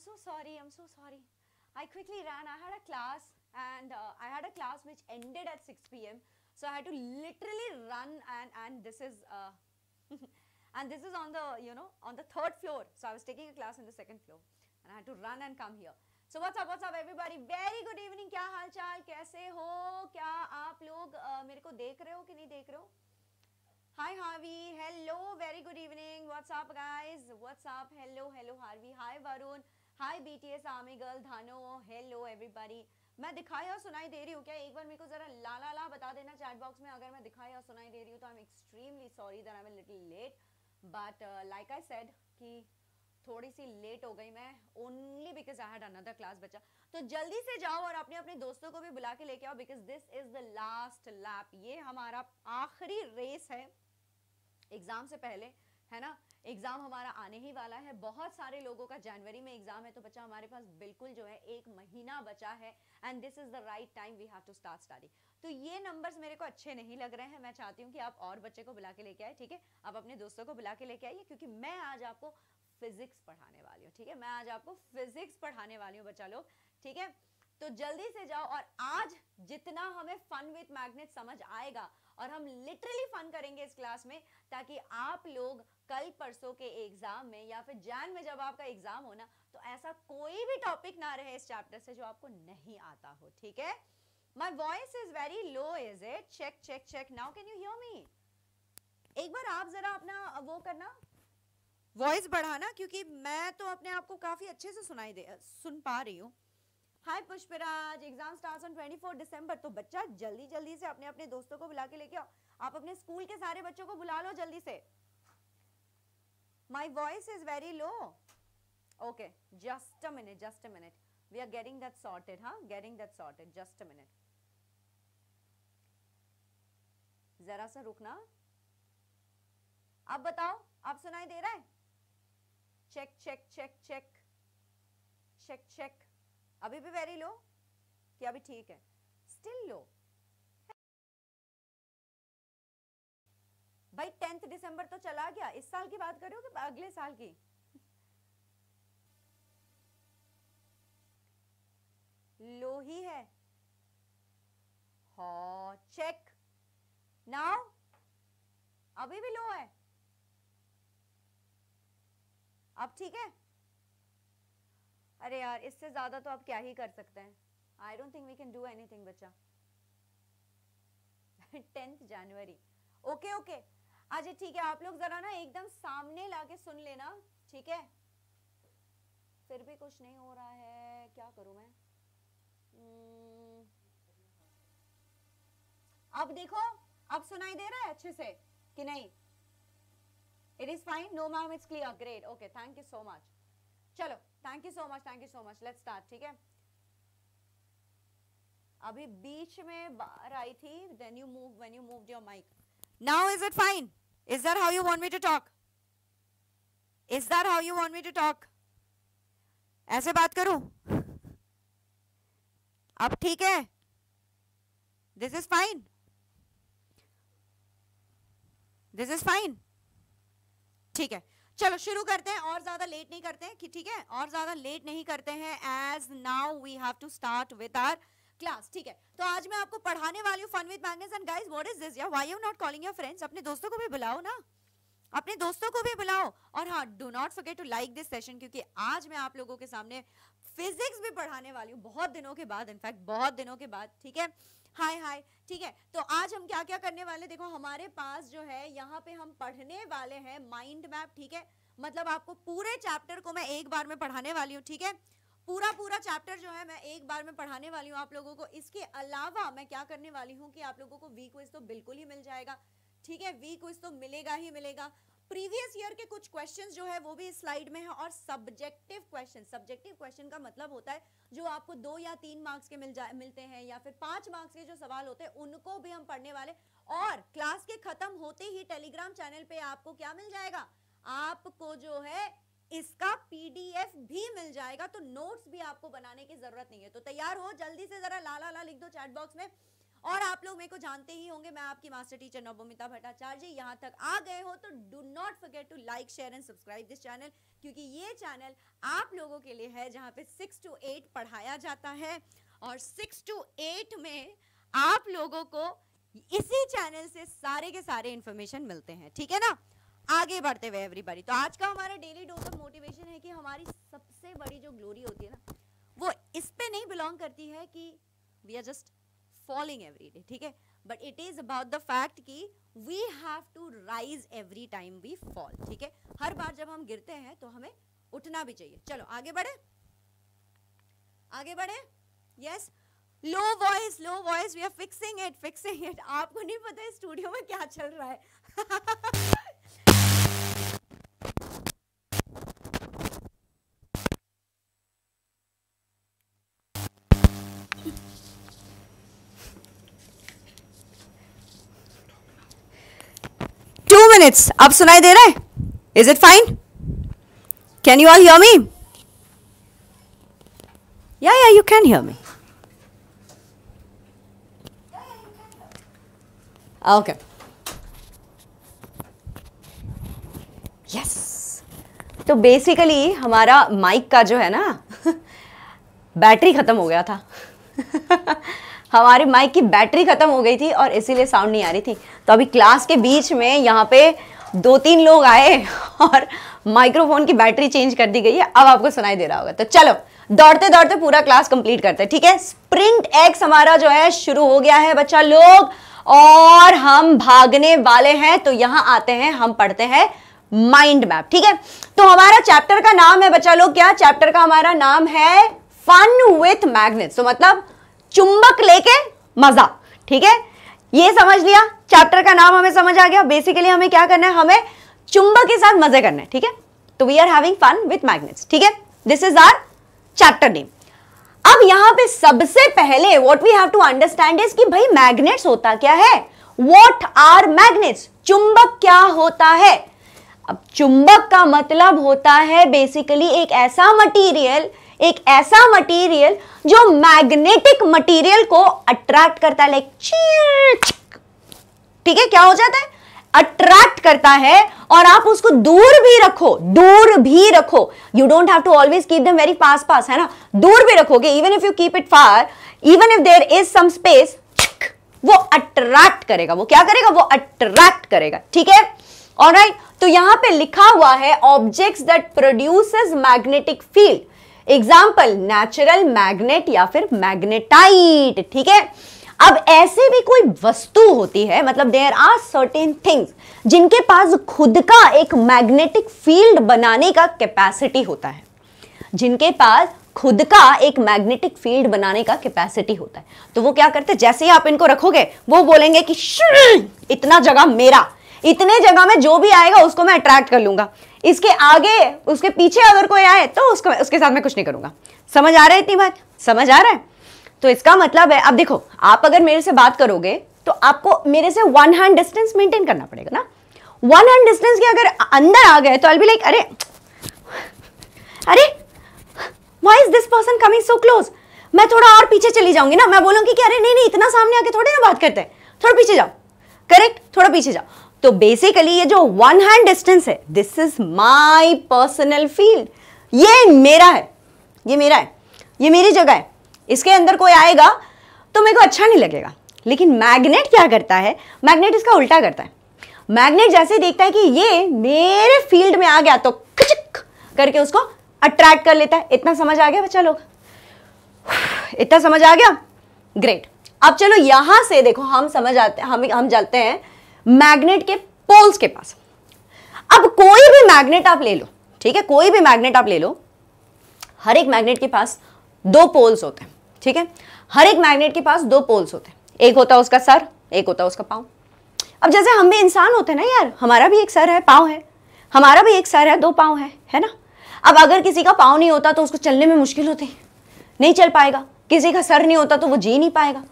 so sorry. I'm so sorry. I quickly ran. I had a class and uh, I had a class which ended at 6 p.m. So I had to literally run and, and this is, uh, and this is on the, you know, on the third floor. So I was taking a class in the second floor and I had to run and come here. So what's up, what's up, everybody? Very good evening. क्या हाल चाल कैसे हो क्या आप लोग मेरे को देख रहे हो कि नहीं देख रहे हो Hi हावी Hello. Very good evening. What's up, guys? What's up? Hello, hello हार्वी Hi Varun. Hi BTS army girl धानो हेलो एवरीबॉडी मैं दिखाई और सुनाई दे रही हूँ क्या एक बार मेरे को जरा ला ला ला बता देना चैट बॉक्स में अगर मैं दिखाई और सुनाई दे रही हूँ तो I am extremely sorry that I am little late but like I said कि थोड़ी सी लेट हो गई मैं only because I had another class बच्चा तो जल्दी से जाओ और अपने अपने दोस्तों को भी बुला के लेके आओ because this is the last lap ये हमारा आखिरी रेस है एग्जाम से पहले है ना एग्ज़ाम हमारा आने ही वाला है बहुत सारे लोगों का जनवरी में एग्ज़ाम है तो बच्चा हमारे पास बिल्कुल जो है एक महीना बचा है and this is the right time we have to start study तो ये नंबर्स मेरे को अच्छे नहीं लग रहे हैं मैं चाहती हूँ कि आप और बच्चे को बुला के लेके आए ठीक है आप अपने दोस्तों को बुला के लेके आइए क्योंकि मैं आज आपको फिज़िक्स पढ़ाने वाली हूँ ठीक है मैं आज आपको फिज़िक्स पढ़ाने वाली हूँ बच्चा लोग ठीक है तो जल्दी से जाओ और आज जितना हमें फन विथ मैग्नेट समझ आएगा और हम लिटरली फन करेंगे इस क्लास में ताकि आप लोग कल परसों के एग्जाम में या फिर जैन में जब आपका एग्जाम हो ना तो ऐसा कोई भी टॉपिक ना रहे इस चैप्टर से जो आपको नहीं आता हो ठीक है my voice is very low is it check check check now can you hear me एक बार आप जरा अपना वो करना वॉइस बढ़ाना क्योंकि मैं तो अपने आप को काफी अच्छे से सुनाई दे सुन पा रही हूँ hi Pushpraj exam starts on 24 December तो बच्चा जल्दी जल्दी से अपने अपने दोस्तों को बुला के लेके आओ आप अपने स्कूल के सारे बच्चों को बुला लो जल्दी से my voice is very low okay just a minute just a minute we are getting that sorted हाँ getting that sorted just a minute जरा सा रुकना आप बताओ आप सुनाई दे रहा है check check check check check check अभी भी वेरी लो कि अभी ठीक है स्टिल लो भाई टेंथ दिसंबर तो चला गया इस साल की बात कर रहे हो कि अगले साल की लो ही है चेक नाउ अभी भी लो है अब ठीक है अरे यार इससे ज़्यादा तो आप क्या ही कर सकते हैं I don't think we can do anything बच्चा टेंथ जनवरी ओके ओके अच्छा ठीक है आप लोग ज़रा ना एकदम सामने ला के सुन लेना ठीक है फिर भी कुछ नहीं हो रहा है क्या करूं मैं हम्म। अब देखो अब सुनाई दे रहा है अच्छे से कि नहीं it is fine no ma'am it's clear great okay thank you so much चलो thank you so much thank you so much let's start ठीक है अभी बीच में बार आई थी then you move when you move your mic now is it fine is that how you want me to talk is that how you want me to talk ऐसे बात करू अब ठीक है this is fine this is fine ठीक है चलो शुरू करते हैं और ज्यादा लेट नहीं करते हैं कि ठीक है और ज्यादा लेट नहीं करते हैं as now we have to start with our class ठीक है तो आज मैं आपको पढ़ाने वाली हूँ fun with magnets and guys what is this या why you not calling your friends अपने दोस्तों को भी बुलाओ ना अपने दोस्तों को भी बुलाओ और हाँ do not forget to like this session क्योंकि आज मैं आप लोगों के सामने फिजिक्स भी पढ़ाने वाली हूँ बहुत दिनों के बाद इनफैक्ट बहुत दिनों के बाद ठीक है हाय हाय ठीक है तो आज हम क्या क्या करने वाले देखो हमारे पास जो है यहाँ पे हम पढ़ने वाले हैं माइंड मैप ठीक है मतलब आपको पूरे चैप्टर को मैं एक बार में पढ़ाने वाली हूँ ठीक है पूरा पूरा चैप्टर जो है मैं एक बार में पढ़ाने वाली हूँ आप लोगों को इसके अलावा मैं क्या करने वाली हूँ कि आप लोगों को वीक वेज तो बिल्कुल ही मिल जाएगा ठीक है वीक वेज तो मिलेगा ही मिलेगा प्रीवियस ईयर के कुछ क्वेश्चंस जो है वो भी स्लाइड में है और सब्जेक्टिव क्वेश्चन सब्जेक्टिव क्वेश्चन का मतलब होता है जो आपको दो या तीन मार्क्स के मिल जाए मिलते हैं या फिर पांच मार्क्स के जो सवाल होते हैं उनको भी हम पढ़ने वाले और क्लास के खत्म होते ही टेलीग्राम चैनल पे आपको क्या मिल जाएगा आपको जो है इसका पीडीएफ भी मिल जाएगा तो नोट्स भी आपको बनाने की जरूरत नहीं है तो तैयार हो जल्दी से जरा लाला ला लिख दो चैट बॉक्स में और आप लोग मेरे को जानते ही होंगे मैं आपकी मास्टर टीचर नवमिता भट्टाचार्य यहाँ तक आ गए हो तो do not forget to like share and subscribe this channel क्योंकि ये चैनल आप लोगों के लिए है जहाँ पे सिक्स टू एट पढ़ाया जाता है और सिक्स टू एट में आप लोगों को इसी चैनल से सारे के सारे इंफॉर्मेशन मिलते हैं ठीक है ना आगे बढ़ते हुए एवरीबॉडी तो आज का हमारा डेली डोज ऑफ मोटिवेशन है कि हमारी सबसे बड़ी जो ग्लोरी होती है ना वो इस पे नहीं बिलोंग करती है कि we are just falling every day ठीक है but it is about the fact कि we have to rise every time we fall ठीक है हर बार जब हम गिरते हैं तो हमें उठना भी चाहिए चलो आगे बढ़े आगे बढ़े yes low voice low voice we are fixing it fixing it आपको नहीं पता है स्टूडियो में क्या चल रहा है मिनट्स अब सुनाई दे रहा है is it fine can you all hear me या या you can hear me okay yes तो बेसिकली हमारा माइक का जो है ना बैटरी ख़त्म हो गया था हमारे माइक की बैटरी ख़त्म हो गई थी और इसीलिए साउंड नहीं आ रही थी तो अभी क्लास के बीच में यहाँ पे दो तीन लोग आए और माइक्रोफोन की बैटरी चेंज कर दी गई है अब आपको सुनाई दे रहा होगा तो चलो दौड़ते दौड़ते पूरा क्लास कंप्लीट करते हैं ठीक है स्प्रिंट एक्स हमारा जो है शुरू हो गया है बच्चा लोग और हम भागने वाले हैं तो यहां आते हैं हम पढ़ते हैं माइंड मैप ठीक है तो हमारा चैप्टर का नाम है बच्चा लोग क्या चैप्टर का हमारा नाम है फन विथ मैग्नेट तो मतलब चुंबक लेके मजा ठीक है ये समझ लिया चैप्टर का नाम हमें समझ आ गया बेसिकली हमें क्या करना है हमें चुंबक के साथ मजे करना है ठीक है तो we are having fun with magnets ठीक है this is our chapter name अब यहां पे सबसे पहले what we have to understand is कि भाई मैग्नेट्स होता क्या है वॉट आर मैग्नेट्स चुंबक क्या होता है अब चुंबक का मतलब होता है बेसिकली एक ऐसा मटेरियल एक ऐसा मटेरियल जो मैग्नेटिक मटेरियल को अट्रैक्ट करता है लाइक ठीक है क्या हो जाता है अट्रैक्ट करता है और आप उसको दूर भी रखो दूर भी रखो you don't have to always keep them very पास पास है ना दूर भी रखोगे even if you keep it far even if there is some space वो अट्रैक्ट करेगा वो क्या करेगा वो अट्रैक्ट करेगा ठीक है और राइट तो यहां पे लिखा हुआ है objects that produces magnetic field example natural magnet या फिर मैग्नेटाइट ठीक है अब ऐसे भी कोई वस्तु होती है मतलब देयर आर सर्टेन थिंग्स जिनके पास खुद का एक मैग्नेटिक फील्ड बनाने का कैपेसिटी होता है जिनके पास खुद का एक मैग्नेटिक फील्ड बनाने का कैपेसिटी होता है तो वो क्या करते हैं जैसे ही आप इनको रखोगे वो बोलेंगे कि इतना जगह मेरा इतने जगह में जो भी आएगा उसको मैं अट्रैक्ट कर लूंगा इसके आगे उसके पीछे अगर कोई आए तो उसको उसके साथ मैं कुछ नहीं करूंगा समझ आ रहा है इतनी बात समझ आ रहा है तो इसका मतलब है अब देखो आप अगर मेरे से बात करोगे तो आपको मेरे से वन हैंड डिस्टेंस मेंटेन करना पड़ेगा ना वन हैंड डिस्टेंस के अगर अंदर आ गए तो आई बी लाइक अरे अरे why is this person coming so close मैं थोड़ा और पीछे चली जाऊंगी ना मैं बोलूंगी कि अरे नहीं नहीं इतना सामने आके थोड़े ना बात करते हैं थोड़ा पीछे जाओ करेक्ट थोड़ा पीछे जाओ तो बेसिकली ये जो वन हैंड डिस्टेंस है this is my personal field ये मेरा है ये मेरा है ये मेरी जगह है इसके अंदर कोई आएगा तो मेरे को अच्छा नहीं लगेगा लेकिन मैग्नेट क्या करता है मैग्नेट इसका उल्टा करता है मैग्नेट जैसे देखता है कि ये मेरे फील्ड में आ गया तो खचक करके उसको अट्रैक्ट कर लेता है इतना समझ आ गया बच्चा लोग इतना समझ आ गया ग्रेट अब चलो यहां से देखो हम समझ आते हम हम जाते हैं मैग्नेट के पोल्स के पास अब कोई भी मैग्नेट आप ले लो ठीक है कोई भी मैग्नेट आप ले लो हर एक मैग्नेट के पास दो पोल्स होते हैं ठीक है हर एक मैग्नेट के पास दो पोल्स होते हैं एक होता है उसका सर एक होता है उसका पाँव अब जैसे हम भी इंसान होते हैं ना यार हमारा भी एक सर है पाँव है हमारा भी एक सर है दो पाँव है है ना अब अगर किसी का पाँव नहीं होता तो उसको चलने में मुश्किल होती नहीं चल पाएगा किसी का सर नहीं होता तो वो जी नहीं पाएगा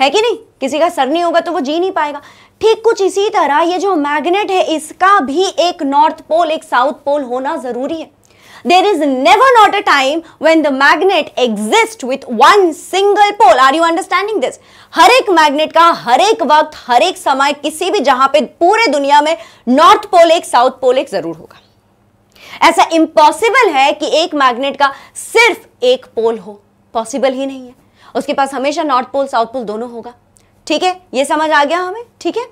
है कि नहीं किसी का सर नहीं होगा तो वो जी नहीं पाएगा ठीक कुछ इसी तरह ये जो मैग्नेट है इसका भी एक नॉर्थ पोल एक साउथ पोल होना ज़रूरी है there is never not a time when the magnet exists with one single pole are you understanding this हर एक मैग्नेट का हर एक वक्त हर एक समय किसी भी जहां पे पूरे दुनिया में नॉर्थ पोल एक साउथ पोल एक जरूर होगा ऐसा इंपॉसिबल है कि एक मैग्नेट का सिर्फ एक पोल हो पॉसिबल ही नहीं है उसके पास हमेशा नॉर्थ पोल साउथ पोल दोनों होगा ठीक है ये समझ आ गया हमें ठीक है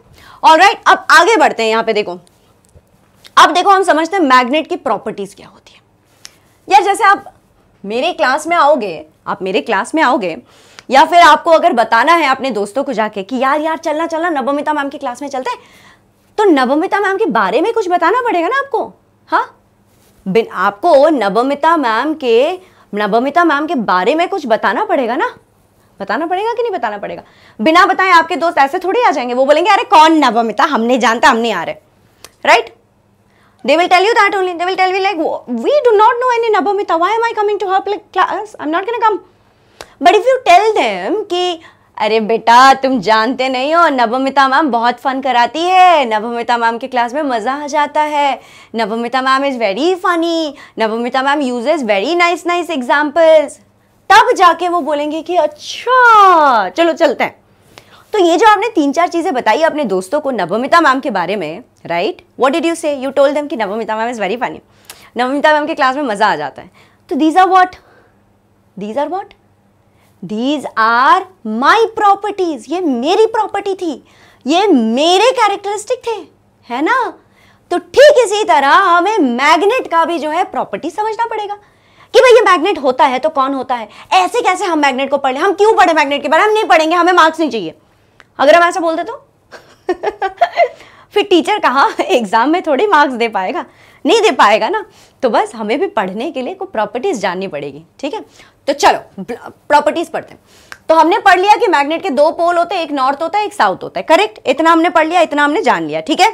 और right, अब आगे बढ़ते हैं यहां पे देखो अब देखो हम समझते हैं मैग्नेट की प्रॉपर्टीज क्या होती है या जैसे आप मेरे क्लास में आओगे आप मेरे क्लास में आओगे या फिर आपको अगर बताना है अपने दोस्तों को जाके कि यार यार चलना चलना नवमिता मैम की क्लास में चलते तो नवमिता मैम के बारे में कुछ बताना पड़ेगा ना आपको हाँ बिन आपको नवमिता मैम के नवमिता मैम के बारे में कुछ बताना पड़ेगा ना बताना पड़ेगा कि नहीं बताना पड़ेगा बिना बताए आपके दोस्त ऐसे थोड़ी आ जाएंगे वो बोलेंगे अरे कौन नवमिता हमने जानता हम नहीं आ रहे right they will tell you that only. They will tell you like, we do not know any Nabamita. Why am I coming to her class? I'm not going to come. But if you tell them ki अरे बेटा तुम जानते नहीं हो नवमिता ma'am बहुत fun कराती है Navamita ma'am के क्लास में मज़ा आ जाता है Navamita ma'am is very funny Navamita ma'am uses very nice nice examples तब जाके वो बोलेंगे कि अच्छा चलो चलते हैं तो ये जो आपने तीन चार चीज़ें बताई अपने दोस्तों को नवमिता मैम के बारे में right what did you say you told them कि Navamita ma'am is very funny Navamita ma'am के क्लास में मज़ा आ जाता है तो these are what these are what these are my properties ये मेरी प्रॉपर्टी थी ये मेरे कैरेक्टरिस्टिक थे है ना तो ठीक इसी तरह हमें मैग्नेट का भी जो है प्रॉपर्टी समझना पड़ेगा कि भाई ये मैग्नेट होता है तो कौन होता है ऐसे कैसे हम मैग्नेट को पढ़ लें हम क्यों पढ़े मैग्नेट के बारे में हम नहीं पढ़ेंगे हमें मार्क्स नहीं चाहिए अगर हम ऐसा बोलते तो फिर टीचर कहाँ एग्ज़ाम में थोड़े मार्क्स दे पाएगा नहीं दे पाएगा ना तो बस हमें भी पढ़ने के लिए कुछ प्रॉपर्टीज़ जाननी पड़ेगी ठीक है तो चलो प्रॉपर्टीज़ पढ़ते हैं तो हमने पढ़ लिया कि मैग्नेट के दो पोल होते हैं एक नॉर्थ होता है एक साउथ होता है करेक्ट इतना हमने पढ़ लिया इतना हमने जान लिया ठीक है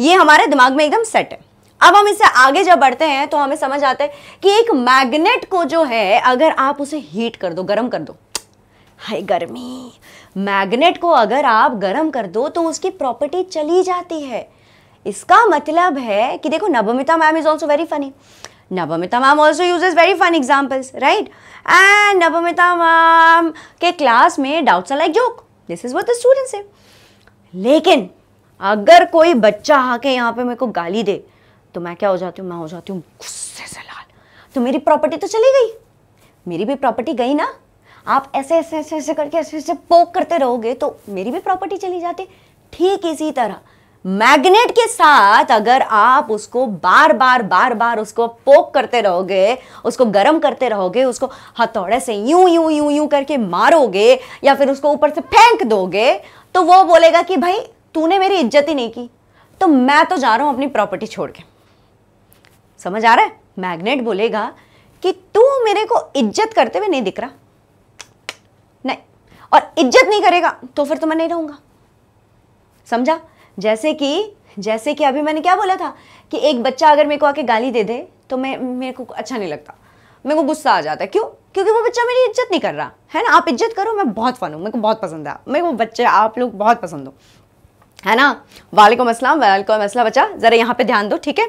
ये हमारे दिमाग में एकदम सेट है अब हम इससे आगे जब बढ़ते हैं तो हमें समझ आता है कि एक मैग्नेट को जो है अगर आप उसे हीट कर दो गर्म कर दो हाय गर्मी मैग्नेट को अगर आप गर्म कर दो तो उसकी प्रॉपर्टी चली जाती है इसका मतलब है कि देखो Navamita ma'am is also very funny Navamita ma'am also use very fun examples right and Navamita ma'am के क्लास में doubts are like joke this is what the student लेकिन अगर कोई बच्चा आके यहाँ पे मेरे को गाली दे तो मैं क्या हो जाती हूँ मैं हो जाती हूँ गुस्से से लाल तो मेरी प्रॉपर्टी तो चली गई मेरी भी प्रॉपर्टी गई ना आप ऐसे ऐसे ऐसे ऐसे करके ऐसे ऐसे पोक करते रहोगे तो मेरी भी प्रॉपर्टी चली जाती ठीक इसी तरह मैग्नेट के साथ अगर आप उसको बार बार बार बार उसको पोक करते रहोगे उसको गर्म करते रहोगे उसको हथौड़े से यूं यूं यूं यूं करके मारोगे या फिर उसको ऊपर से फेंक दोगे तो वो बोलेगा कि भाई तूने मेरी इज्जत ही नहीं की तो मैं तो जा रहा हूं अपनी प्रॉपर्टी छोड़ के समझ आ रहा है मैग्नेट बोलेगा कि तू मेरे को इज्जत करते हुए नहीं दिख रहा और इज्जत नहीं करेगा तो फिर तो मैं नहीं रहूंगा समझा जैसे कि जैसे कि अभी मैंने क्या बोला था कि एक बच्चा अगर मेरे को आके गाली दे दे तो मैं मेरे को अच्छा नहीं लगता मेरे को गुस्सा आ जाता है क्यों क्योंकि वो बच्चा मेरी इज्जत नहीं कर रहा है ना आप इज्जत करो मैं बहुत फन हूँ मेरे को बहुत पसंद है मेरे को बच्चे आप लोग बहुत पसंद हो है ना वालेकुम असलम वालेकुम असला बच्चा ज़रा यहाँ पे ध्यान दो ठीक है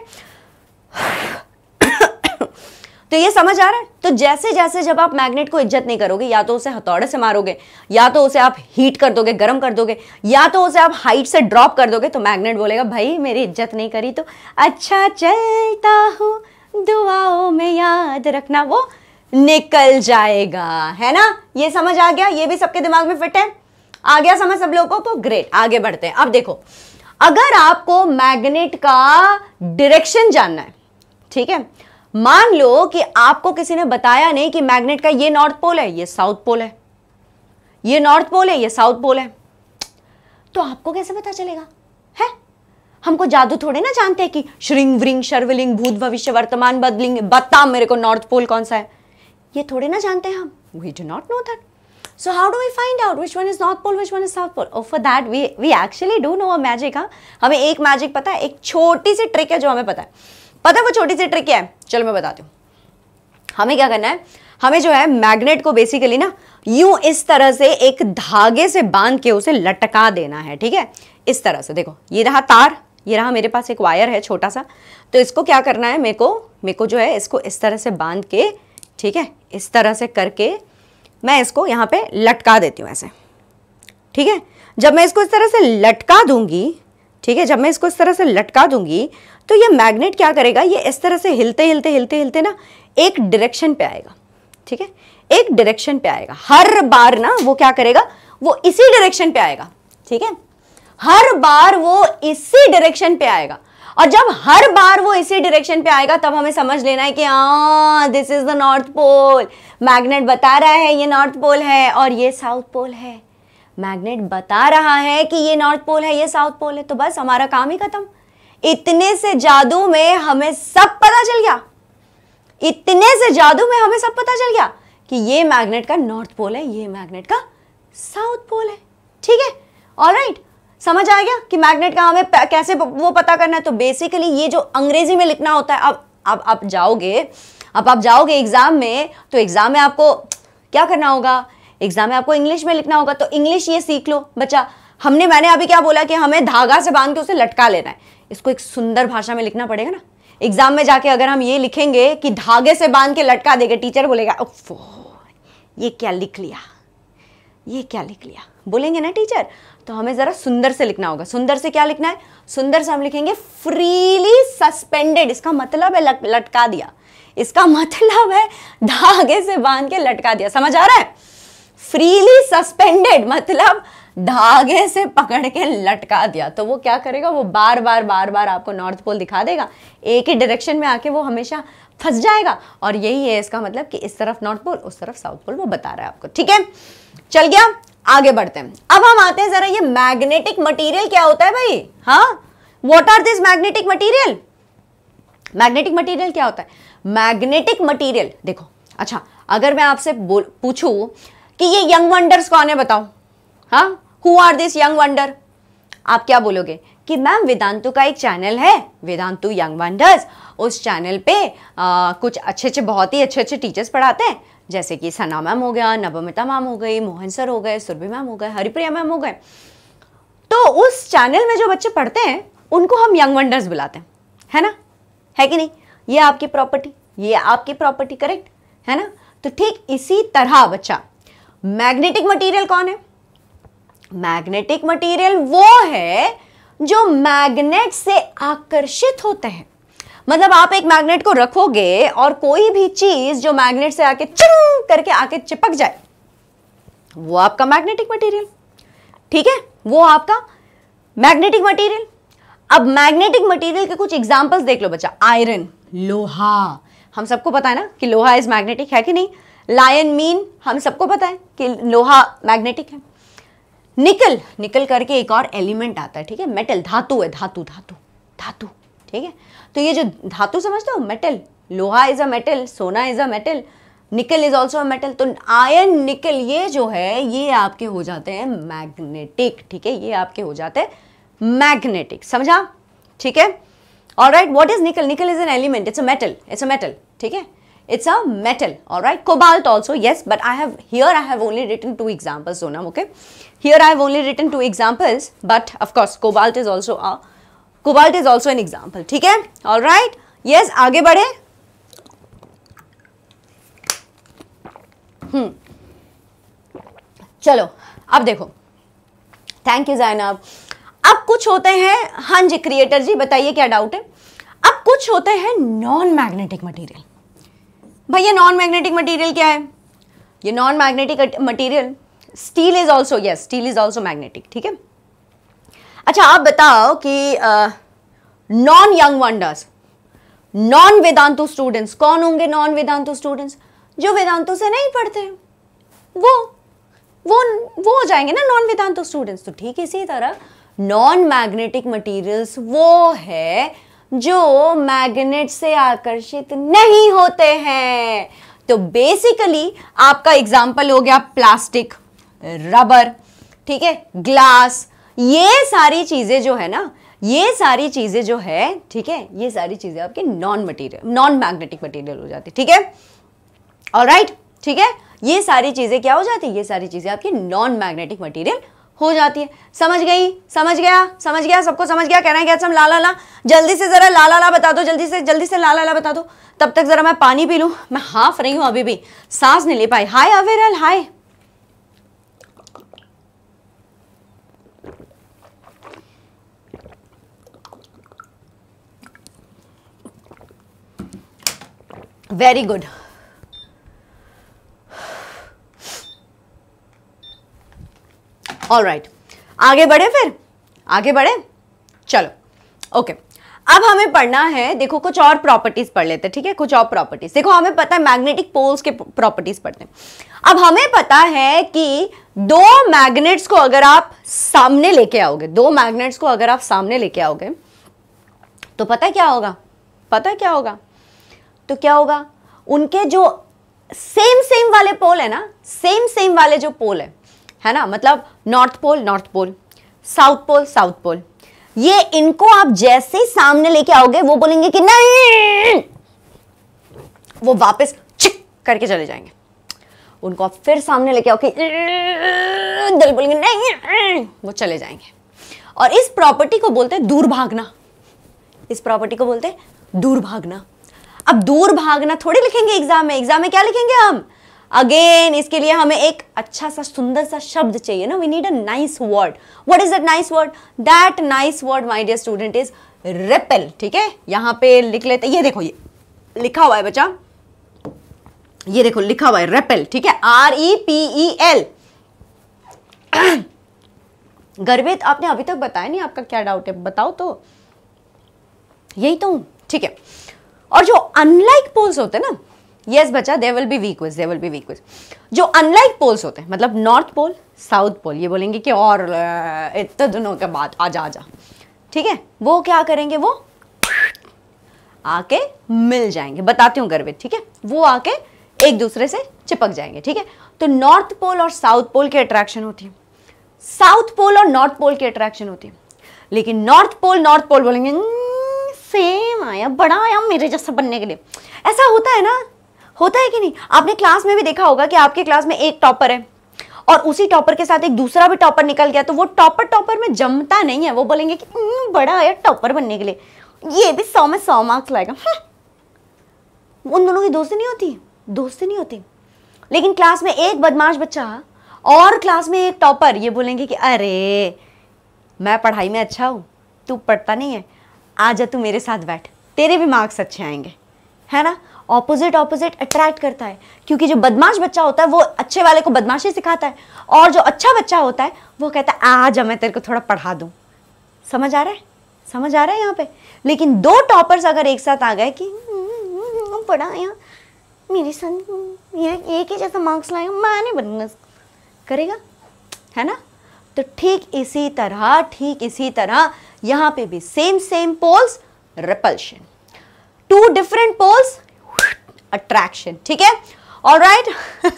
तो ये समझ आ रहा है तो जैसे जैसे जब आप मैग्नेट को इज्जत नहीं करोगे या तो उसे हथौड़े से मारोगे या तो उसे आप हीट कर दोगे गर्म कर दोगे या तो उसे आप हाइट से ड्रॉप कर दोगे तो मैग्नेट बोलेगा भाई मेरी इज्जत नहीं करी तो अच्छा चलता हूँ दुआओं में याद रखना वो निकल जाएगा है ना ये समझ आ गया ये भी सबके दिमाग में फिट है आ गया समझ सब लोगों को तो ग्रेट आगे बढ़ते हैं अब देखो अगर आपको मैग्नेट का डायरेक्शन जानना है ठीक है मान लो कि आपको किसी ने बताया नहीं कि मैग्नेट का ये नॉर्थ पोल है ये साउथ पोल है ये नॉर्थ पोल है ये साउथ पोल है तो आपको कैसे पता चलेगा है हमको जादू थोड़े ना जानते हैं कि श्रृंग व्रिंग शर्वलिंग भूत भविष्य वर्तमान बदलिंग बता मेरे को नॉर्थ पोल कौन सा है ये थोड़े ना जानते हैं हम we do not know that so how do we find out which one is north pole which one is south pole for that we we actually do know a magic हाँ हमें एक मैजिक पता है एक छोटी सी trick है जो हमें पता है पता है वो छोटी सी ट्रिक क्या है चलो मैं बताती हूँ हमें क्या करना है हमें जो है मैग्नेट को बेसिकली ना यूं इस तरह से एक धागे से बांध के उसे लटका देना है ठीक है इस तरह से देखो ये रहा तार ये रहा मेरे पास एक वायर है छोटा सा तो इसको क्या करना है मेरे को मेरे को जो है इसको इस तरह से बांध के ठीक है इस तरह से करके मैं इसको यहाँ पे लटका देती हूँ ऐसे ठीक है जब मैं इसको इस तरह से लटका दूंगी ठीक है जब मैं इसको इस तरह से लटका दूंगी तो ये मैग्नेट क्या करेगा ये इस तरह से हिलते हिलते हिलते हिलते ना एक डायरेक्शन पे आएगा ठीक है एक डायरेक्शन पे आएगा हर बार ना वो क्या करेगा वो इसी डायरेक्शन पे आएगा ठीक है हर बार वो इसी डायरेक्शन पे आएगा और जब हर बार वो इसी डायरेक्शन पे आएगा तब हमें समझ लेना है कि हाँ this is the north pole magnet बता रहा है ये नॉर्थ पोल है और ये साउथ पोल है मैग्नेट बता रहा है कि ये नॉर्थ पोल है ये साउथ पोल है तो बस हमारा काम ही खत्म इतने से जादू में हमें सब पता चल गया इतने से जादू में हमें सब पता चल गया कि ये मैग्नेट का नॉर्थ पोल है ये मैग्नेट का साउथ पोल है ठीक है ऑल राइट समझ आ गया कि मैग्नेट का हमें कैसे वो पता करना है तो बेसिकली ये जो अंग्रेजी में लिखना होता है अब अब आप जाओगे अब आप जाओगे एग्जाम में तो एग्जाम में आपको क्या करना होगा एग्जाम में आपको इंग्लिश में लिखना होगा तो इंग्लिश ये सीख लो बच्चा हमने मैंने अभी क्या बोला कि हमें धागा से बांध के उसे लटका लेना है इसको एक सुंदर भाषा में लिखना पड़ेगा ना एग्जाम में जाके अगर हम ये लिखेंगे कि धागे से बांध के लटका देगा टीचर बोलेगा ओफो ये क्या लिख लिया ये क्या लिख लिया बोलेंगे ना टीचर तो हमें ज़रा सुंदर से लिखना होगा सुंदर से क्या लिखना है सुंदर से हम लिखेंगे फ्रीली सस्पेंडेड इसका मतलब है लटका दिया इसका मतलब है धागे से बांध के लटका दिया समझ आ रहा है फ्रीली सस्पेंडेड मतलब धागे से पकड़ के लटका दिया तो वो क्या करेगा वो बार बार बार बार आपको नॉर्थ पोल दिखा देगा एक ही डायरेक्शन में आके वो हमेशा फंस जाएगा और यही है इसका मतलब कि इस तरफ नॉर्थ पोल उस तरफ साउथ पोल वो बता रहा है आपको ठीक है चल गया आगे बढ़ते हैं अब हम आते हैं जरा ये मैग्नेटिक मटीरियल क्या होता है भाई हाँ what are this magnetic material magnetic material क्या होता है मैग्नेटिक मटीरियल देखो अच्छा अगर मैं आपसे पूछू कि ये यंग वंडर्स कौन है बताओ हाँ who are this young wonder आप क्या बोलोगे कि मैम वेदांतु का एक चैनल है वेदांतु यंग वंडर्स उस चैनल पे आ, कुछ अच्छे अच्छे बहुत ही अच्छे अच्छे टीचर्स पढ़ाते हैं जैसे कि सना मैम हो गया नवमिता मैम हो गई मोहन सर हो गए सुरभि मैम हो गए हरिप्रिया मैम हो गए तो उस चैनल में जो बच्चे पढ़ते हैं उनको हम यंग वंडर्स बुलाते हैं है ना है कि नहीं ये आपकी प्रॉपर्टी ये आपकी प्रॉपर्टी करेक्ट है ना तो ठीक इसी तरह बच्चा मैग्नेटिक मटेरियल कौन है मैग्नेटिक मटेरियल वो है जो मैग्नेट से आकर्षित होते हैं मतलब आप एक मैग्नेट को रखोगे और कोई भी चीज जो मैग्नेट से आके चुन करके आके चिपक जाए वो आपका मैग्नेटिक मटेरियल ठीक है वो आपका मैग्नेटिक मटेरियल अब मैग्नेटिक मटेरियल के कुछ एग्जांपल्स देख लो बच्चा आयरन लोहा हम सबको पता है ना कि लोहा इज मैग्नेटिक है कि नहीं लायन मीन हम सबको पता है कि लोहा मैग्नेटिक है निकल निकल करके एक और एलिमेंट आता है ठीक है मेटल धातु है धातु धातु धातु ठीक है तो ये जो धातु समझते हो मेटल लोहा इज अ मेटल सोना is a metal nickel is also metal तो आयन निकल ये जो है ये आपके हो जाते हैं मैग्नेटिक ठीक है ये आपके हो जाते हैं मैग्नेटिक समझा ठीक है all right what is nickel nickel is an element it's a metal it's a metal ठीक है it's a metal all right cobalt also yes but i have here i have only written two examples sonam okay here i have only written two examples but of course cobalt is also a cobalt is also an example theek hai all right yes aage badhe hmm chalo ab dekho thank you zainab ab kuch hote hain haan ji creator ji bataiye kya doubt hai ab kuch hote hain non magnetic material भैया non magnetic material क्या है ये non magnetic material steel is also yes steel is also magnetic ठीक है अच्छा आप बताओ कि non young wonders non Vedantu students कौन होंगे नॉन वेदांतु स्टूडेंट्स जो वेदांतु से नहीं पढ़ते वो वो वो हो जाएंगे ना नॉन वेदांतु स्टूडेंट्स तो ठीक इसी तरह नॉन मैग्नेटिक मटेरियल्स वो है जो मैग्नेट से आकर्षित नहीं होते हैं तो बेसिकली आपका एग्जाम्पल हो गया प्लास्टिक रबर ठीक है ग्लास ये सारी चीज़ें जो है ना ये सारी चीज़ें जो है ठीक है ये सारी चीज़ें आपके non material non magnetic material हो जाती ठीक है और राइट ठीक है ये सारी चीज़ें क्या हो जाती है ये सारी चीज़ें आपकी नॉन मैग्नेटिक मटेरियल हो जाती है समझ गई समझ गया समझ गया सबको समझ गया कहना हैं क्या ला ला ला जल्दी से ज़रा ला ला ला बता दो जल्दी से जल्दी से ला ला ला बता दो तब तक ज़रा मैं पानी पी लूँ मैं हाफ रही हूँ अभी भी सांस नहीं ले पाई हाय अवेरल hi very good all right right. आगे बढ़े फिर आगे बढ़े चलो ओके okay. अब हमें पढ़ना है देखो कुछ और प्रॉपर्टीज पढ़ लेते हैं ठीक है कुछ और प्रॉपर्टीज देखो हमें पता है मैग्नेटिक पोल्स के प्रॉपर्टीज पढ़ते हैं अब हमें पता है कि दो मैग्नेट्स को अगर आप सामने लेके आओगे दो मैग्नेट्स को अगर आप सामने लेके आओगे तो पता क्या होगा पता क्या होगा तो क्या होगा उनके जो सेम सेम वाले पोल है ना सेम सेम वाले जो पोल है है ना मतलब north pole north pole south pole south pole ये इनको आप जैसे ही सामने लेके आओगे वो बोलेंगे कि नहीं वो वापस चिक करके चले जाएंगे उनको आप फिर सामने लेके आओगे दिल बोलेंगे नहीं वो चले जाएंगे और इस प्रॉपर्टी को बोलते हैं दूर भागना इस प्रॉपर्टी को बोलते हैं दूर भागना अब दूर भागना थोड़ी लिखेंगे एग्जाम में एग्जाम में क्या लिखेंगे हम अगेन इसके लिए हमें एक अच्छा सा सुंदर सा शब्द चाहिए ना we need a nice word what is that nice word that nice word my dear student is repel ठीक है यहां पे लिख लेते ये देखो ये लिखा हुआ है बच्चा ये देखो लिखा हुआ है रेपेल ठीक है R E P E L Garvit आपने अभी तक बताया नहीं आपका क्या डाउट है बताओ तो यही तो ठीक है और जो अनलाइक पोल्स होते हैं ना यस बच्चा there will be weak with there will be weak with जो अनलाइक पोल्स होते हैं मतलब नॉर्थ पोल साउथ पोल ये बोलेंगे कि और इतने दिनों के बाद आजा जा ठीक है वो क्या करेंगे वो आके मिल जाएंगे बताती हूँ गर्वित ठीक है वो आके एक दूसरे से चिपक जाएंगे ठीक है तो नॉर्थ पोल और साउथ पोल की अट्रैक्शन होती है साउथ पोल और नॉर्थ पोल की अट्रैक्शन होती है लेकिन नॉर्थ पोल नॉर्थ पोल बोलेंगे सेम हम्म, आया बड़ा आया मेरे जैसा बनने के लिए ऐसा होता है ना होता है कि नहीं आपने क्लास में भी देखा होगा कि आपके क्लास में एक टॉपर है और उसी टॉपर के साथ एक दूसरा भी टॉपर निकल गया तो वो टॉपर टॉपर में जमता नहीं है वो बोलेंगे कि हम्म, बड़ा आया टॉपर बनने के लिए ये भी सौ में सौ मार्क्स लाएगा हम्म। उन दोनों की दोस्ती नहीं होती दोस्ती नहीं होती लेकिन क्लास में एक बदमाश बच्चा और क्लास में एक टॉपर ये बोलेंगे कि अरे मैं पढ़ाई में अच्छा हूँ तू पढ़ता नहीं है आ जा तू मेरे साथ बैठ तेरे भी मार्क्स अच्छे आएंगे है ना ऑपोजिट ऑपोजिट अट्रैक्ट करता है क्योंकि जो बदमाश बच्चा होता है वो अच्छे वाले को बदमाशी सिखाता है और जो अच्छा बच्चा होता है वो कहता है आज मैं तेरे को थोड़ा पढ़ा दूँ समझ आ रहा है समझ आ रहा है यहाँ पे लेकिन दो टॉपर्स अगर एक साथ आ गए कि हम्म, पढ़ा यहाँ मेरे सन ये एक ही जैसा मार्क्स लाए मैं नहीं बनूंगा करेगा है ना तो ठीक इसी तरह ठीक इसी तरह यहाँ पे भी same same poles repulsion two different poles attraction okay? all right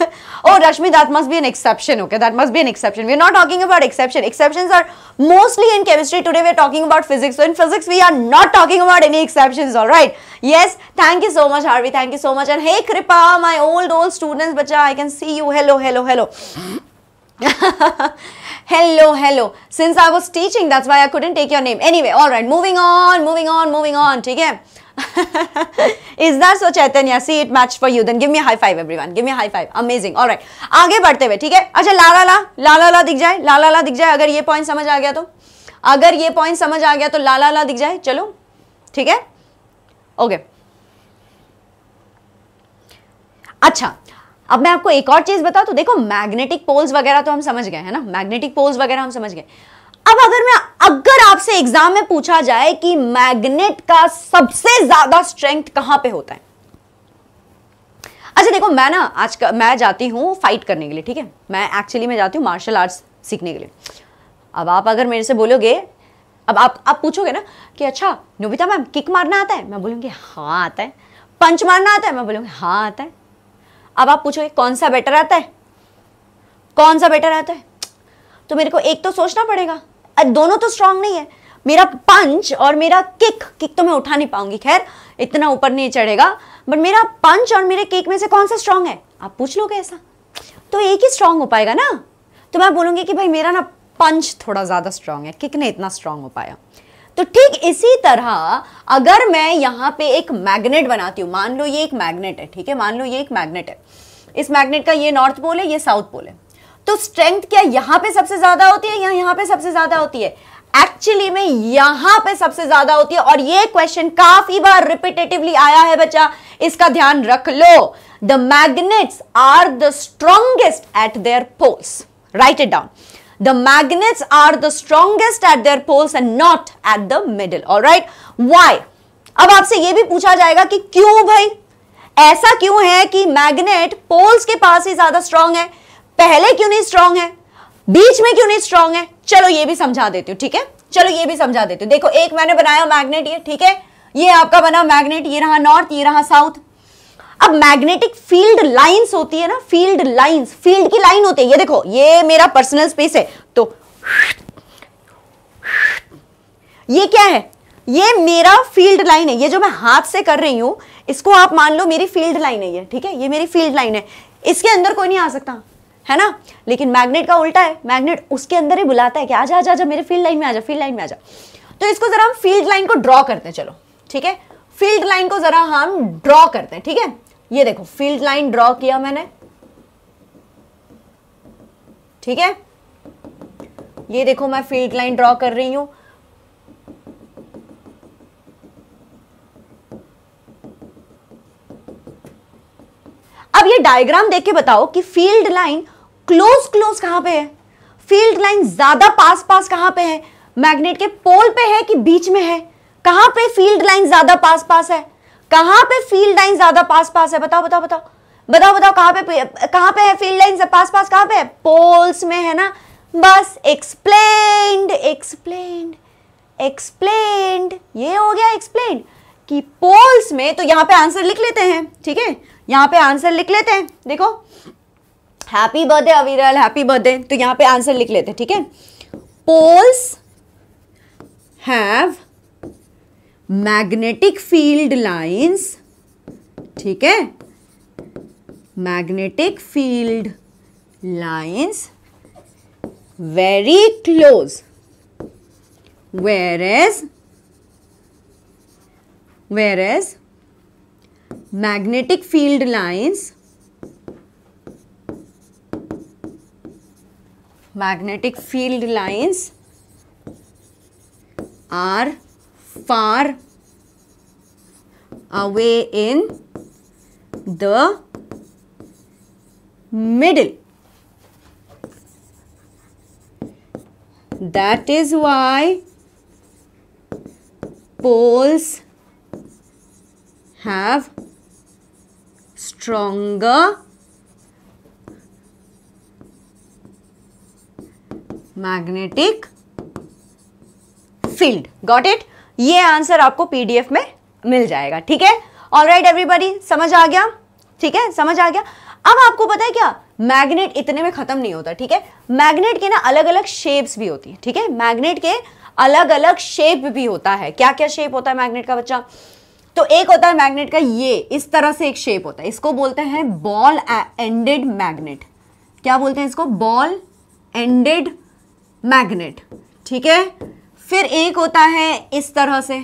oh rashmi that must be an exception okay that must be an exception we're not talking about exception exceptions are mostly in chemistry today we're talking about physics so in physics we are not talking about any exceptions all right yes thank you so much harvey thank you so much and hey kripa my old old students bacha i can see you hello hello hello hello hello since i was teaching that's why i couldn't take your name anyway all right moving on moving on moving on okay is that so Chaitanya see it match for you then give me high five everyone give me high five amazing alright आगे बढ़ते हुए ठीक है अच्छा ला ला ला ला ला दिख जाए ला ला ला दिख जाए अगर ये पॉइंट समझ आ गया तो अगर ये पॉइंट समझ आ गया तो ला ला ला दिख जाए चलो ठीक है ओके अच्छा अब मैं आपको एक और चीज बता तो देखो मैग्नेटिक पोल्स वगैरह तो हम समझ गए है ना मैग्नेटिक पोल्स वगैरह हम समझ गए अब अगर मैं अगर आपसे एग्जाम में पूछा जाए कि मैग्नेट का सबसे ज्यादा स्ट्रेंथ कहां पे होता है अच्छा देखो मैं ना आज का, मैं जाती हूं फाइट करने के लिए ठीक है मैं एक्चुअली मैं जाती हूं मार्शल आर्ट्स सीखने के लिए अब आप अगर मेरे से बोलोगे अब आप आप पूछोगे ना कि अच्छा नोबिता मैम किक मारना आता है मैं बोलूंगी हाँ आता है पंच मारना आता है मैं बोलूँगी हाँ आता है अब आप पूछोगे कौन सा बेटर आता है कौन सा बेटर आता है तो मेरे को एक तो सोचना पड़ेगा दोनों तो स्ट्रांग नहीं है मेरा पंच और मेरा किक किक तो मैं उठा नहीं पाऊंगी खैर इतना ऊपर नहीं चढ़ेगा बट मेरा पंच और मेरे किक में से कौन सा स्ट्रांग है आप पूछ लोगे ऐसा तो एक ही स्ट्रांग हो पाएगा ना तो मैं बोलूंगी कि भाई मेरा ना पंच थोड़ा ज़्यादा स्ट्रांग है किक ने इतना स्ट्रांग हो पाया तो ठीक इसी तरह अगर मैं यहां पे एक मैग्नेट बनाती हूं मान लो ये एक मैग्नेट है ठीक है मान लो ये एक मैग्नेट है इस मैग्नेट का ये नॉर्थ पोल है ये साउथ पोल है तो स्ट्रेंथ क्या यहां पे सबसे ज्यादा होती है या यहां पे सबसे ज्यादा होती है एक्चुअली में यहां पे सबसे ज्यादा होती है और ये क्वेश्चन काफी बार रिपीटेटिवली आया है बच्चा इसका ध्यान रख लो the magnets are the strongest at their poles right it down the magnets are the strongest at their poles and not at the middle all right why अब आपसे यह भी पूछा जाएगा कि क्यों भाई ऐसा क्यों है कि मैग्नेट पोल्स के पास ही ज्यादा स्ट्रांग है पहले क्यों नहीं स्ट्रांग है बीच में क्यों नहीं स्ट्रांग है चलो ये भी समझा देती हूँ ठीक है चलो ये भी समझा देती हूँ देखो एक मैंने बनाया मैग्नेट ये ठीक है ये आपका बना मैग्नेट ये रहा नॉर्थ ये रहा साउथ अब मैग्नेटिक फील्ड लाइंस होती है ना फील्ड लाइंस फील्ड की लाइन होती है ये देखो ये मेरा पर्सनल स्पेस है तो ये क्या है ये मेरा फील्ड लाइन है ये जो मैं हाथ से कर रही हूं इसको आप मान लो मेरी फील्ड लाइन है ये ठीक है ये मेरी फील्ड लाइन है इसके अंदर कोई नहीं आ सकता है ना लेकिन मैग्नेट का उल्टा है मैग्नेट उसके अंदर ही बुलाता है कि आजा आजा आजा मेरे फील्ड लाइन में आजा फील्ड लाइन में आजा तो इसको जरा हम फील्ड लाइन को ड्रॉ करते हैं चलो ठीक है फील्ड लाइन को जरा हम ड्रॉ करते हैं ठीक है ये देखो फील्ड लाइन ड्रॉ किया मैंने ठीक है ये देखो मैं फील्ड लाइन ड्रॉ कर रही हूं अब ये डायग्राम देख के बताओ कि फील्ड लाइन क्लोज क्लोज कहां पे है फील्ड लाइन ज्यादा पास पास कहां पे है मैग्नेट के पोल पे है कि बीच में है कहां पे फील्ड लाइन ज्यादा पास पास है कहां पे फील्ड लाइन ज्यादा पास पास है बताओ बताओ बताओ बताओ बताओ कहां पे कहां पे है फील्ड लाइन पास पास कहां पे है पोल्स में है ना बस एक्सप्लेन एक्सप्लेन एक्सप्लेन ये हो गया एक्सप्लेन कि पोल्स में तो यहां पे आंसर लिख लेते हैं ठीक है यहां पे आंसर लिख लेते हैं देखो happy birthday Aviral happy birthday तो यहाँ पे आंसर लिख लेते ठीक है poles have magnetic field lines ठीक है magnetic field lines very close where as where as magnetic field lines magnetic field lines are far away in the middle. That is why poles have stronger magnetic field got it ये answer आपको PDF में मिल जाएगा ठीक है all right everybody समझ आ गया ठीक है समझ आ गया अब आपको पता है क्या मैग्नेट इतने में खत्म नहीं होता ठीक है मैग्नेट के ना अलग अलग शेप्स भी होती है ठीक है मैग्नेट के अलग अलग शेप भी होता है क्या क्या शेप होता है मैग्नेट का बच्चा तो एक होता है मैग्नेट का ये इस तरह से एक शेप होता है इसको बोलते हैं बॉल एंडेड मैग्नेट क्या बोलते हैं इसको बॉल एंडेड मैग्नेट ठीक है फिर एक होता है इस तरह से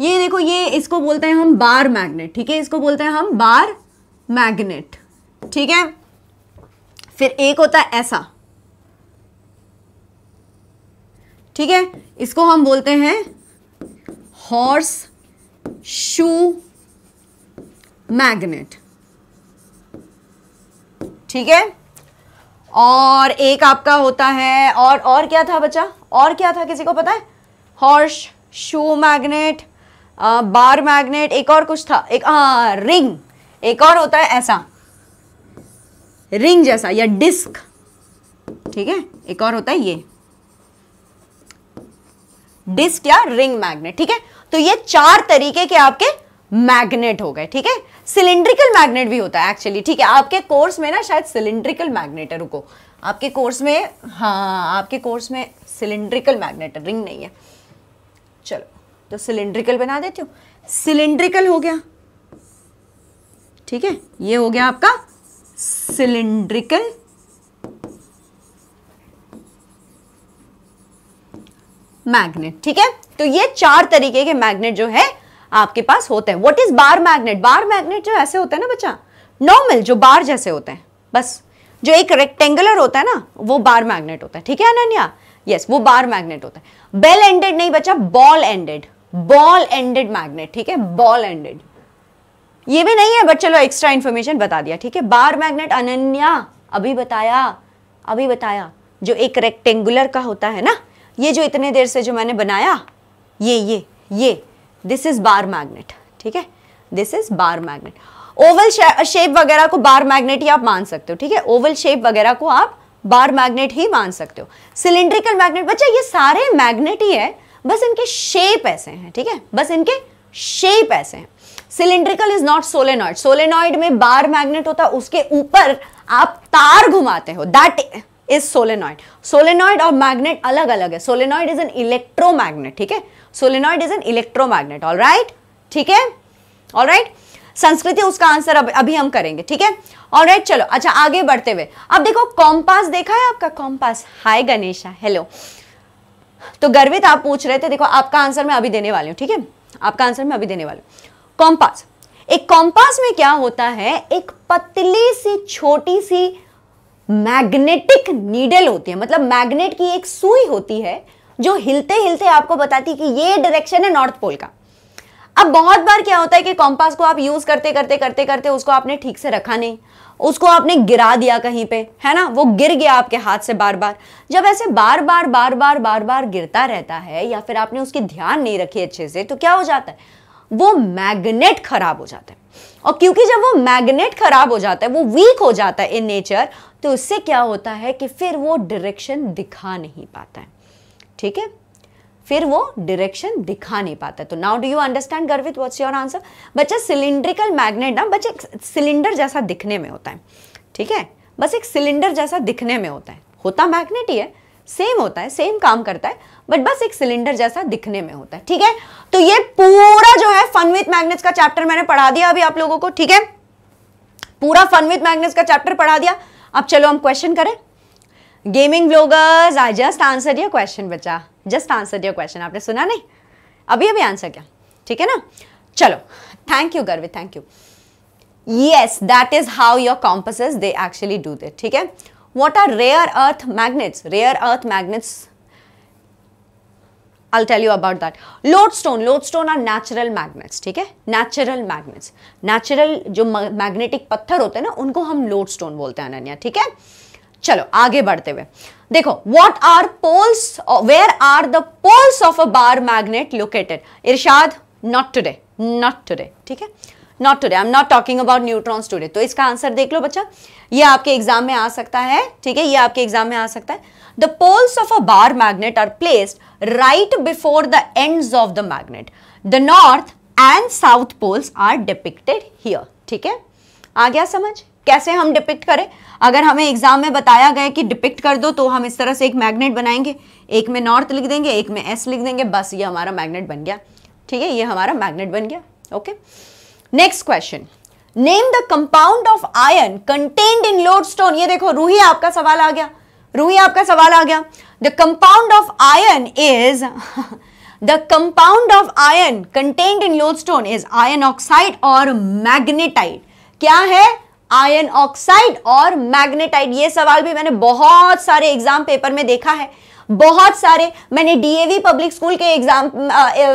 ये देखो ये इसको बोलते हैं हम बार मैग्नेट ठीक है इसको बोलते हैं हम बार मैग्नेट ठीक है फिर एक होता है ऐसा ठीक है इसको हम बोलते हैं हॉर्स शू मैग्नेट ठीक है और एक आपका होता है और और क्या था बच्चा और क्या था किसी को पता है horseshoe magnet bar magnet एक और कुछ था एक हाँ रिंग एक और होता है ऐसा रिंग जैसा या डिस्क ठीक है एक और होता है ये डिस्क या रिंग मैग्नेट ठीक है तो ये चार तरीके के आपके मैग्नेट हो गए ठीक है सिलेंड्रिकल मैग्नेट भी होता है एक्चुअली ठीक है आपके कोर्स में ना शायद सिलेंड्रिकल मैग्नेट है रुको आपके कोर्स में हाँ आपके कोर्स में सिलेंड्रिकल मैग्नेट रिंग नहीं है चलो तो सिलेंड्रिकल बना देती हूँ सिलेंड्रिकल हो गया ठीक है ये हो गया आपका सिलेंड्रिकल मैग्नेट ठीक है तो ये चार तरीके के मैग्नेट जो है आपके पास होते हैं what is bar magnet bar magnet जो ऐसे होते हैं ना बच्चा नॉर्मल जो बार जैसे होते हैं बस जो एक रेक्टेंगुलर होता है ना वो बार मैग्नेट होता है ठीक है अनन्या यस वो बार मैग्नेट होता है बेल एंडेड नहीं बच्चा ball ended ball ended magnet ठीक है बॉल एंडेड ये भी नहीं है बट चलो एक्स्ट्रा इन्फॉर्मेशन बता दिया ठीक है बार मैग्नेट अनन्या अभी बताया अभी बताया जो एक रेक्टेंगुलर का होता है ना ये जो इतने देर से जो मैंने बनाया ये ये ये दिस इज बार मैग्नेट ठीक है this is bar magnet oval shape वगैरह को बार मैग्नेट ही आप मान सकते हो ठीक है ओवल शेप वगैरह को आप बार मैग्नेट ही मान सकते हो सिलेंड्रिकल मैग्नेट बच्चा ये सारे मैग्नेट ही है बस इनके शेप ऐसे हैं ठीक है बस इनके शेप ऐसे हैं cylindrical is not solenoid solenoid में बार मैग्नेट होता है उसके ऊपर आप तार घुमाते हो दैट इज सोलेनॉइड सोलेनॉइड और मैग्नेट अलग अलग है सोलेनॉइड इज एन इलेक्ट्रोमैग्नेट ठीक है solenoid is an electromagnet all right ठीक है ऑल राइट संस्कृति उसका आंसर अब अभी हम करेंगे ठीक है और राइट चलो अच्छा आगे बढ़ते हुए अब देखो कॉम्पास देखा है आपका कॉम्पास हाय गणेशा हेलो तो गर्वित आप पूछ रहे थे देखो आपका आंसर मैं अभी देने वाली हूँ ठीक है आपका आंसर मैं अभी देने वाली हूँ कॉम्पास एक कॉम्पास में क्या होता है एक पतली सी छोटी सी मैग्नेटिक नीडल होती है मतलब मैग्नेट की एक सुई होती है जो हिलते हिलते आपको बताती है कि ये डायरेक्शन है नॉर्थ पोल का अब बहुत बार क्या होता है कि कॉम्पास को आप यूज करते करते करते करते उसको आपने ठीक से रखा नहीं उसको आपने गिरा दिया कहीं पे है ना वो गिर गया आपके हाथ से बार बार जब ऐसे बार बार बार बार बार बार गिरता रहता है या फिर आपने उसकी ध्यान नहीं रखी अच्छे से तो क्या हो जाता है वो मैग्नेट खराब हो जाता है और क्योंकि जब वो मैग्नेट खराब हो जाता है वो वीक हो जाता है इन नेचर तो उससे क्या होता है कि फिर वो डायरेक्शन दिखा नहीं पाता है ठीक है फिर वो डायरेक्शन दिखा नहीं पाता तो now do you understand Garvit what's your answer बच्चा सिलिंड्रिकल मैग्नेट ना बच्चा एक सिलेंडर जैसा दिखने में होता है ठीक है बस एक सिलेंडर जैसा दिखने में होता है होता मैग्नेट ही है सेम होता है सेम काम करता है बट बस एक सिलेंडर जैसा दिखने में होता है ठीक है तो ये पूरा जो है फन विथ मैग्नेट्स का चैप्टर मैंने पढ़ा दिया अभी आप लोगों को ठीक है पूरा फन विथ मैग्नेट्स का चैप्टर पढ़ा दिया अब चलो हम क्वेश्चन करें gaming bloggers I just answer your question बच्चा जस्ट आंसर योर क्वेश्चन आपने सुना नहीं अभी अभी आंसर क्या ठीक है ना चलो thank you Garvit thank you yes that is how your compass they actually do it ठीक है What are rare earth magnets? Rare earth magnets, I'll tell you about that. Lodestone, lodestone are natural magnets, ठीक है Natural magnets. Natural जो magnetic पत्थर होते हैं ना उनको हम lodestone बोलते हैं अनन्या ठीक है चलो आगे बढ़ते हुए देखो what are poles where are the poles of a bar magnet located Irshad not today not today ठीक है not today I am not talking about neutrons today तो इसका आंसर देख लो बच्चा ये आपके एग्जाम में आ सकता है ठीक है ये आपके एग्जाम में आ सकता है the poles of a bar magnet are placed right before the end of the magnet the north end south poles are depicted here ठीक है आ गया समझ कैसे हम डिपिक्ट करें अगर हमें एग्जाम में बताया गया कि डिपिक्ट कर दो तो हम इस तरह से एक मैग्नेट बनाएंगे एक में नॉर्थ लिख देंगे एक में एस लिख देंगे बस ये हमारा मैग्नेट बन गया ठीक है ये हमारा मैग्नेट बन गया okay okay? Next question name the compound of iron contained in lodestone ये देखो रूही आपका सवाल आ गया रूही आपका सवाल आ गया the compound of iron is the compound of iron contained in lodestone is iron oxide और मैग्नेटाइट क्या है आयन ऑक्साइड और मैग्नेटाइट ये सवाल भी मैंने बहुत सारे एग्जाम पेपर में देखा है बहुत सारे मैंने डीएवी पब्लिक स्कूल के एग्जाम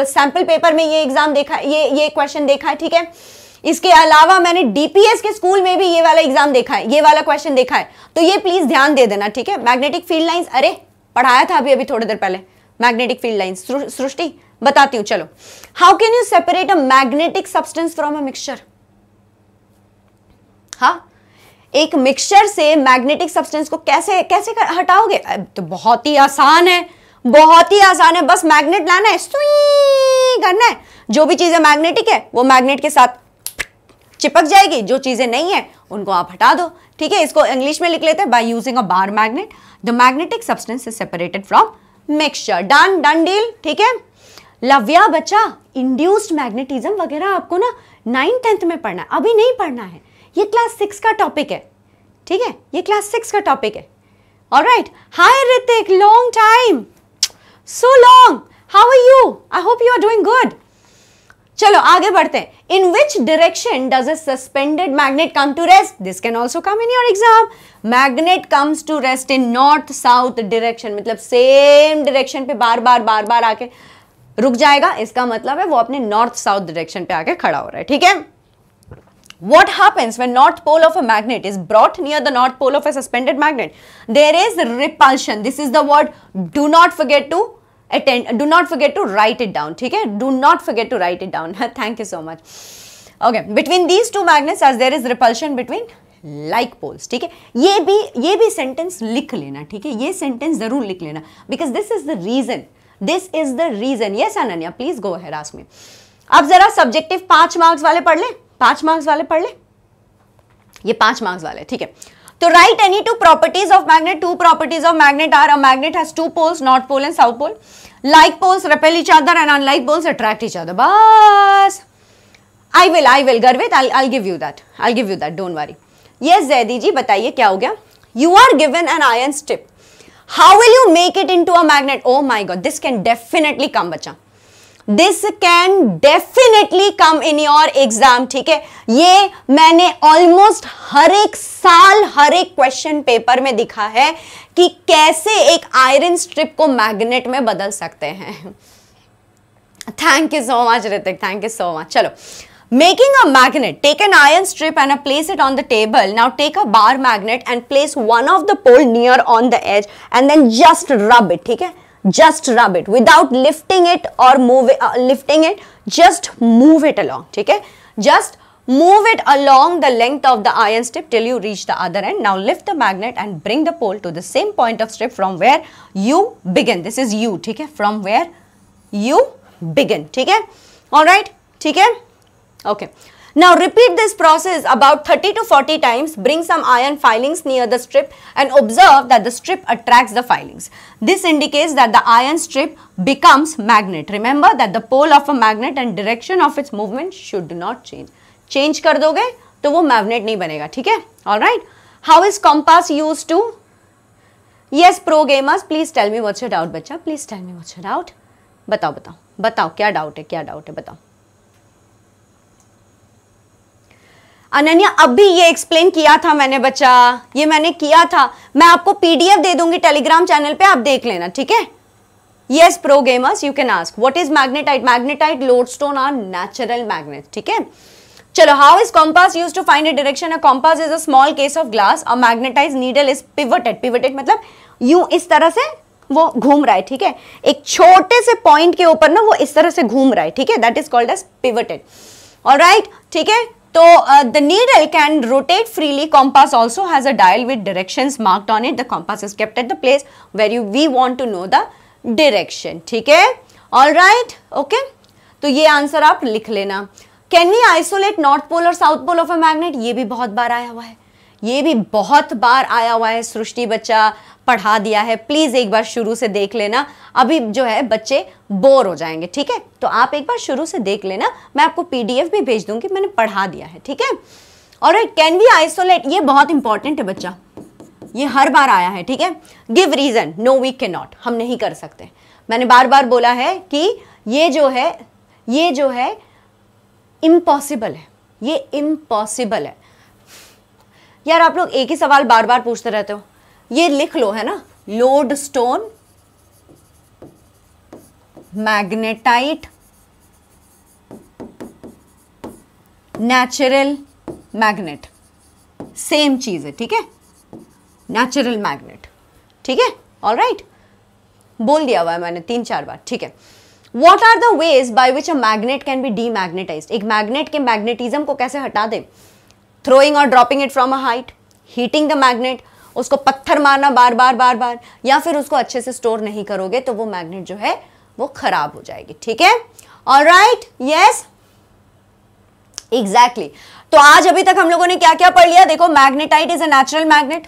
सैंपल पेपर में ये एग्जाम देखा ये ये क्वेश्चन देखा है ठीक है इसके अलावा मैंने डीपीएस के स्कूल में भी ये वाला एग्जाम देखा है ये वाला क्वेश्चन देखा है तो ये प्लीज ध्यान दे देना ठीक है मैग्नेटिक फील्ड लाइन्स अरे पढ़ाया था अभी अभी थोड़ी देर पहले मैग्नेटिक फील्ड लाइन्स सृष्टि बताती हूँ चलो how can you separate a magnetic substance from a mixture हाँ एक मिक्सचर से मैग्नेटिक सब्सटेंस को कैसे कैसे कर, हटाओगे तो बहुत ही आसान है बहुत ही आसान है बस मैग्नेट लाना है स्वी करना है जो भी चीज़ें मैग्नेटिक है वो मैग्नेट के साथ चिपक जाएगी जो चीज़ें नहीं है उनको आप हटा दो ठीक है इसको इंग्लिश में लिख लेते हैं by using a bar magnet the magnetic substance is separated from mixture done done deal ठीक है लव्या बच्चा इंड्यूस्ड मैग्नेटिज्म वगैरह आपको ना नाइन टेंथ में पढ़ना है अभी नहीं पढ़ना है ये क्लास सिक्स का टॉपिक है ठीक है ये क्लास सिक्स का टॉपिक है और right hi Hritik long time so long how are you I hope you are doing good चलो आगे बढ़ते हैं in which direction does a suspended magnet come to rest this can also come in your exam magnet comes to rest in north south direction मतलब same direction पे बार बार बार बार आके रुक जाएगा इसका मतलब है वो अपने नॉर्थ साउथ डायरेक्शन पे आके खड़ा हो रहा है ठीक है What happens when north pole of a magnet is brought near the north pole of a suspended magnet? There is repulsion. This is the word. Do not forget to attend. Do not forget to write it down. Okay? Do not forget to write it down. Thank you so much. Okay. Between these two magnets as there is repulsion between like poles. Okay? ये भी ये भी sentence लिख लेना ठीक है sentence sentence जरूर लिख लेना because this is the reason this is the reason yes Ananya please go harass me. अब जरा subjective पांच marks वाले पढ़ लें पांच मार्क्स वाले पढ़ ले ये पांच मार्क्स वाले ठीक है तो right any two properties of magnet two properties of magnet are a magnet has two poles north pole and south pole like poles repel each other and unlike poles attract each other बस I will I will Garvit I I give you that I give you that don't worry yes Zaidi ji बताइए क्या हो गया you are given an iron strip how will you make it into a magnet oh my god this can definitely come बचा this can definitely come in your exam ठीक है ये मैंने almost हर एक साल हर एक क्वेश्चन पेपर में दिखा है कि कैसे एक आयरन स्ट्रिप को मैग्नेट में बदल सकते हैं thank you so much Hritik thank you so much चलो Making a magnet, take an iron strip and place it on the table. Now take a bar magnet and place one of the pole near on the edge and then just rub it, ठीक है? just rub it without lifting it or move it, uh, lifting it just move it along Okay, just move it along the length of the iron strip till you reach the other end now lift the magnet and bring the pole to the same point of strip from where you begin this is you Okay, from where you begin Okay, all right ठीक okay now repeat this process about 30 to 40 times, bring some iron filings near the strip and observe that the strip attracts the filings. This indicates that the iron strip becomes magnet. Remember that the pole of a magnet and direction of its movement should not change. Change कर दोगे तो वो magnet नहीं बनेगा ठीक है Alright. How is compass used to? Yes pro gamers please tell me what's your doubt बच्चा please tell me what's your doubt. बताओ बताओ बताओ क्या doubt है क्या doubt है बताओ अनन्या अभी ये एक्सप्लेन किया था मैंने बच्चा ये मैंने किया था मैं आपको पीडीएफ दे दूंगी टेलीग्राम चैनल पे आप देख लेना ठीक है yes pro gamers you can ask what is magnetite magnetite lodestone are natural magnet ठीक है चलो how is compass use to find a direction a compass is a small case of glass a magnetize needle is pivoted pivoted मतलब यू इस तरह से वो घूम रहा है ठीक है एक छोटे से पॉइंट के ऊपर ना वो इस तरह से घूम रहा है ठीक है that is called as pivoted alright ठीक है तो the needle can rotate freely compass also has a dial with direction marked on it the compass is kept at the place where you we want to know the direction ठीक है all right okay तो ये answer आप लिख लेना can we isolate north pole और south pole of a magnet ये भी बहुत बार आया हुआ है ये भी बहुत बार आया हुआ है सृष्टि बच्चा पढ़ा दिया है प्लीज़ एक बार शुरू से देख लेना अभी जो है बच्चे बोर हो जाएंगे ठीक है तो आप एक बार शुरू से देख लेना मैं आपको पीडीएफ भी भेज दूंगी मैंने पढ़ा दिया है ठीक है और कैन बी आइसोलेट ये बहुत इंपॉर्टेंट है बच्चा ये हर बार आया है ठीक है give reason no we can not हम नहीं कर सकते मैंने बार बार बोला है कि ये जो है ये जो है इम्पॉसिबल है ये इम्पॉसिबल है यार आप लोग एक ही सवाल बार बार पूछते रहते हो ये लिख लो है ना lodestone magnetite natural magnet same चीज है ठीक है नेचुरल मैग्नेट ठीक है ऑल राइट बोल दिया हुआ है मैंने तीन चार बार ठीक है what are the ways by which a magnet can be demagnetize एक मैग्नेट के मैग्नेटिज्म को कैसे हटा दे थ्रोइंग और dropping it from a height heating the magnet उसको पत्थर मारना बार बार बार बार या फिर उसको अच्छे से स्टोर नहीं करोगे तो वो मैग्नेट जो है वो खराब हो जाएगी ठीक है और राइट यस एग्जैक्टली तो आज अभी तक हम लोगों ने क्या क्या पढ़ लिया देखो magnetite is a natural magnet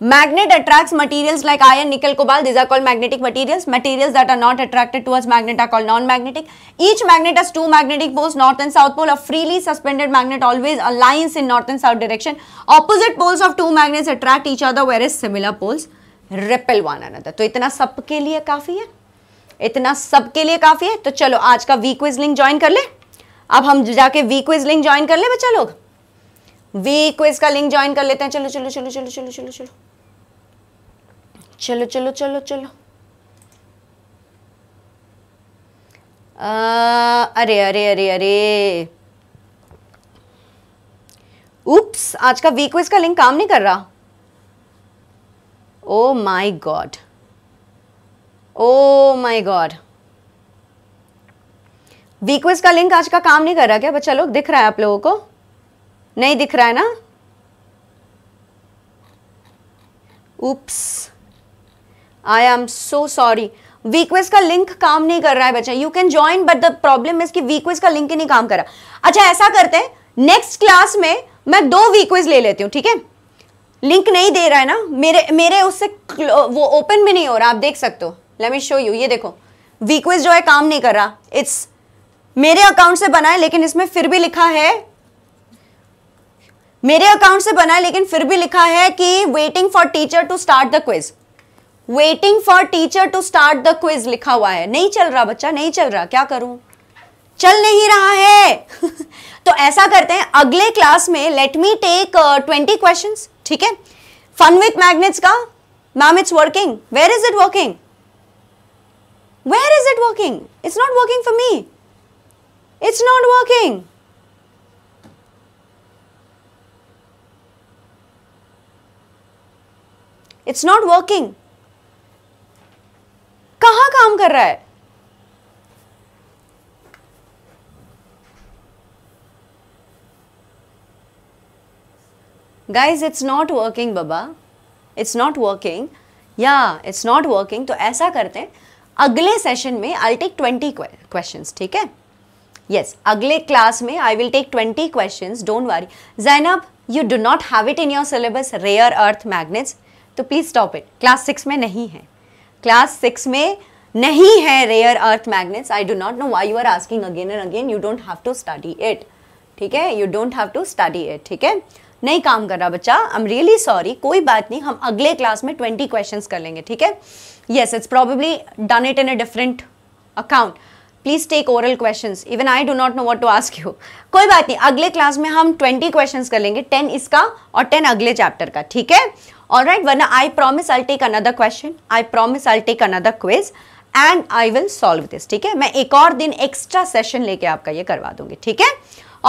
Magnet attracts materials like iron, nickel, cobalt. These are called magnetic materials. Materials that are not attracted towards magnet are called non-magnetic. Each magnet has two magnetic poles, north and south pole. A freely suspended magnet always aligns in north and south direction. Opposite poles of two magnets attract each other whereas similar poles repel one another. तो इतना सबके लिए काफ़ी है इतना सबके लिए काफ़ी है तो चलो आज का वी क्विज लिंक ज्वाइन कर ले अब हम जाके वी क्विज लिंक ज्वाइन कर ले बच्चा लोग वी क्विज का लिंक ज्वाइन कर लेते हैं चलो चलो चलो चलो चलो चलो चलो चलो चलो चलो चलो आ, अरे अरे अरे अरे उप्स आज का वीक का लिंक काम नहीं कर रहा oh my god oh my god we quiz का लिंक आज का काम नहीं कर रहा क्या बच्चा लोग दिख रहा है आप लोगों को नहीं दिख रहा है ना उप्स आई एम सो सॉरी वीक्वेज का लिंक काम नहीं कर रहा है बच्चा you can join but the problem is कि वीक्वेज का लिंक ही नहीं काम कर रहा अच्छा ऐसा करते हैं नेक्स्ट क्लास में मैं दो वीक्वेज ले लेती हूँ ठीक है लिंक नहीं दे रहा है ना मेरे मेरे उससे वो ओपन भी नहीं हो रहा आप देख सकते हो लेट मी शो यू ये देखो वीक्वेज जो है काम नहीं कर रहा इट्स मेरे अकाउंट से बना है लेकिन इसमें फिर भी लिखा है मेरे अकाउंट से बना है लेकिन फिर भी लिखा है कि waiting for teacher to start the quiz waiting for teacher to start the quiz लिखा हुआ है नहीं चल रहा बच्चा नहीं चल रहा क्या करूं चल नहीं रहा है तो ऐसा करते हैं अगले क्लास में let me take twenty question ठीक है फन विथ मैग्नेट्स का ma'am it's working where is it working where is it working it's not working for me it's not working it's not working कहां काम कर रहा है guys it's not working बाबा it's not working या it's not working तो ऐसा करते हैं अगले सेशन में आई टेक ट्वेंटी क्वेश्चन ठीक है यस yes, अगले क्लास में I will take twenty question don't worry Zainab you do not have it in your syllabus rare earth magnets तो please stop it class six में नहीं है class six में नहीं है rare earth magnets I do not know why you are asking again and again you don't have to study it ठीक है you don't have to study it ठीक है नहीं काम कर रहा बच्चा आई एम रियली सॉरी कोई बात नहीं हम अगले क्लास में ट्वेंटी क्वेश्चन कर लेंगे ठीक है yes it's probably done it in a different account please take oral question even I do not know what to ask you कोई बात नहीं अगले क्लास में हम ट्वेंटी क्वेश्चन कर लेंगे टेन इसका और टेन अगले चैप्टर का ठीक है all right varna i promise i'll take another question i promise i'll take another quiz and i will solve this ठीक है मैं एक और दिन extra session लेके आपका ये करवा दूंगी ठीक है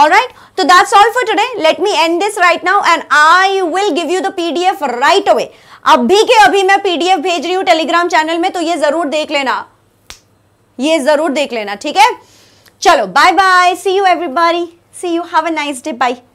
all right so that's all for today let me end this right now and i will give you the pdf right away अभी के अभी मैं पीडीएफ भेज रही हूँ टेलीग्राम चैनल में तो ये जरूर देख लेना ये जरूर देख लेना ठीक है चलो bye bye see you everybody see you have a nice day bye